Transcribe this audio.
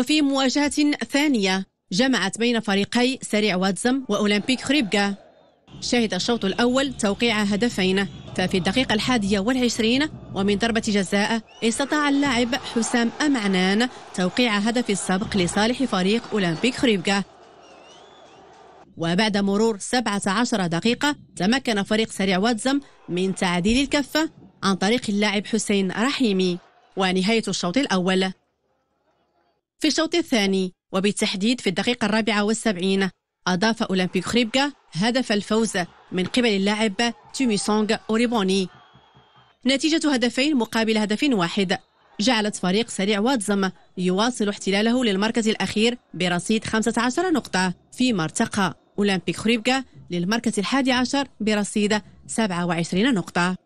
وفي مواجهة ثانية جمعت بين فريقي سريع واتزم وأولمبيك خريبكا شهد الشوط الأول توقيع هدفين ففي الدقيقة الحادية والعشرين ومن ضربة جزاء استطاع اللاعب حسام أمعنان توقيع هدف السبق لصالح فريق أولمبيك خريبكا وبعد مرور 17 دقيقة تمكن فريق سريع واتزم من تعديل الكفة عن طريق اللاعب حسين رحيمي ونهاية الشوط الأول في الشوط الثاني وبالتحديد في الدقيقة الرابعة والسبعين أضاف أولمبيك خريبكا هدف الفوز من قبل اللاعب سونغ أوريبوني نتيجة هدفين مقابل هدف واحد جعلت فريق سريع واتزم يواصل احتلاله للمركز الأخير برصيد 15 نقطة فيما ارتقى أولمبيك خريبكا للمركز الحادي عشر برصيد 27 نقطة